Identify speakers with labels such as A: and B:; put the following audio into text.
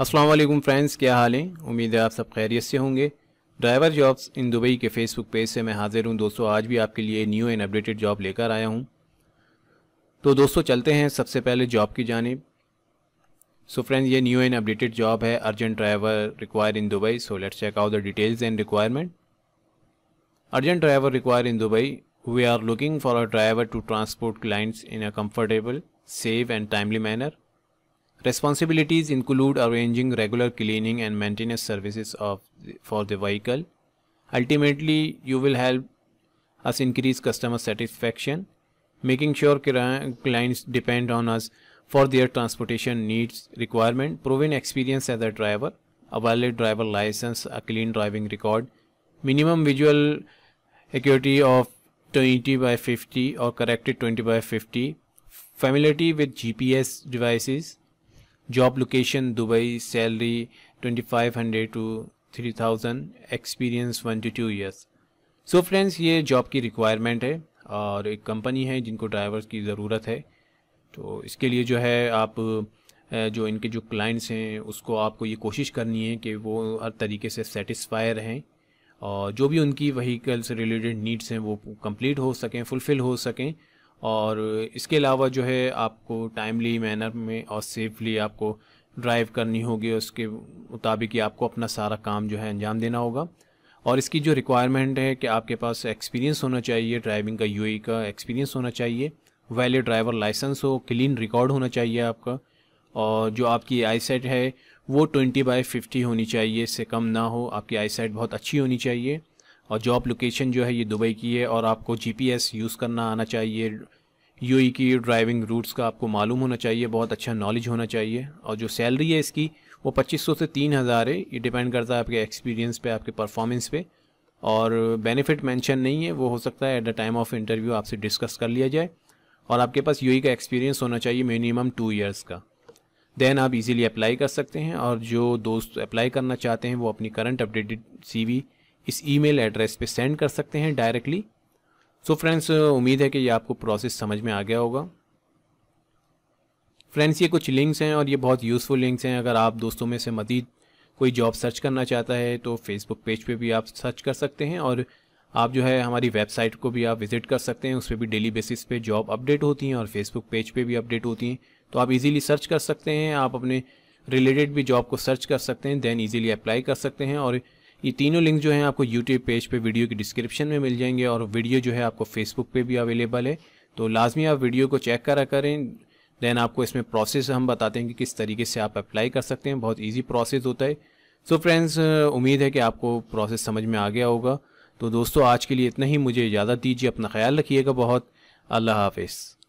A: अस्सलाम वालेकुम फ्रेंड्स क्या हाल हैं उम्मीद है आप सब खैरियत से होंगे ड्राइवर जॉब्स इन दुबई के फेसबुक पेज से मैं हाजिर हूं दोस्तों आज भी आपके लिए न्यू एंड अपडेटेड जॉब लेकर आया हूं तो दोस्तों चलते हैं सबसे पहले जॉब की जानब सो फ्रेंड्स ये न्यू एंड अपडेटेड जॉब है urgent driver require in Dubai so let's check out the details and requirement urgent driver require in Dubai we are looking for a driver to transport clients in a comfortable safe and timely manner Responsibilities include arranging regular cleaning and maintenance services of the, for the vehicle. Ultimately, you will help us increase customer satisfaction, making sure clients depend on us for their transportation needs requirement, proven experience as a driver, a valid driver license, a clean driving record, minimum visual acuity of 20 by 50 or corrected 20 by 50, familiarity with GPS devices, job location Dubai salary 2500 to 3000 experience one to two years so friends ये job की requirement है और एक company है जिनको drivers की ज़रूरत है तो इसके लिए जो है आप जो इनके जो क्लाइंट्स हैं उसको आपको ये कोशिश करनी है कि वो हर तरीके से सेटिस्फाई रहें और जो भी उनकी वहीकल से रिलेटेड नीड्स हैं वो कंप्लीट हो सकें फुलफ़िल हो सकें और इसके अलावा जो है आपको टाइमली मैनर में और सेफली आपको ड्राइव करनी होगी उसके मुताबिक ही आपको अपना सारा काम जो है अंजाम देना होगा और इसकी जो रिक्वायरमेंट है कि आपके पास एक्सपीरियंस होना चाहिए ड्राइविंग का यूएई e का एक्सपीरियंस होना चाहिए वैलिड ड्राइवर लाइसेंस हो क्लीन रिकॉर्ड होना चाहिए आपका और जो आपकी सेट है वो ट्वेंटी बाई फिफ्टी होनी चाहिए इससे कम ना हो आपकी सेट बहुत अच्छी होनी चाहिए और जॉब लोकेशन जो है ये दुबई की है और आपको जीपीएस यूज़ करना आना चाहिए यूई e की ड्राइविंग रूट्स का आपको मालूम होना चाहिए बहुत अच्छा नॉलेज होना चाहिए और जो सैलरी है इसकी वो 2500 से 3000 है ये डिपेंड करता है आपके एक्सपीरियंस पे आपके परफॉर्मेंस पे और बेनिफिट मेंशन नहीं है वो हो सकता है at the time of interview आपसे डिस्कस कर लिया जाए और आपके पास यू e का एक्सपीरियंस होना चाहिए मिनिमम टू ईयर्स का देन आप इजीली अप्लाई कर सकते हैं और जो दोस्त अप्लाई करना चाहते हैं वो अपनी करंट अपडेटेड सीवी इस ईमेल एड्रेस पे सेंड कर सकते हैं डायरेक्टली सो फ्रेंड्स उम्मीद है कि ये आपको प्रोसेस समझ में आ गया होगा फ्रेंड्स ये कुछ लिंक्स हैं और ये बहुत यूज़फुल लिंक्स हैं अगर आप दोस्तों में से मज़ीद कोई जॉब सर्च करना चाहता है तो फेसबुक पेज पे भी आप सर्च कर सकते हैं और आप जो है हमारी वेबसाइट को भी आप विज़िट कर सकते हैं उस पर भी डेली बेसिस पे जॉब अपडेट होती हैं और फेसबुक पेज पे भी अपडेट होती हैं तो आप इजीली सर्च कर सकते हैं आप अपने रिलेटेड भी जॉब को सर्च कर सकते हैं दैन ईजीली अप्लाई कर सकते हैं और ये तीनों लिंक जो है आपको यूट्यूब पेज पे वीडियो की डिस्क्रिप्शन में मिल जाएंगे और वीडियो जो है आपको फेसबुक पे भी अवेलेबल है तो लाजमी आप वीडियो को चेक करा करें देन आपको इसमें प्रोसेस हम बताते हैं कि किस तरीके से आप अप्लाई कर सकते हैं बहुत ईजी प्रोसेस होता है सो so फ्रेंड्स उम्मीद है कि आपको प्रोसेस समझ में आ गया होगा तो दोस्तों आज के लिए इतना ही मुझे इजाज़त दीजिए अपना ख्याल रखिएगा बहुत अल्लाह हाफिज़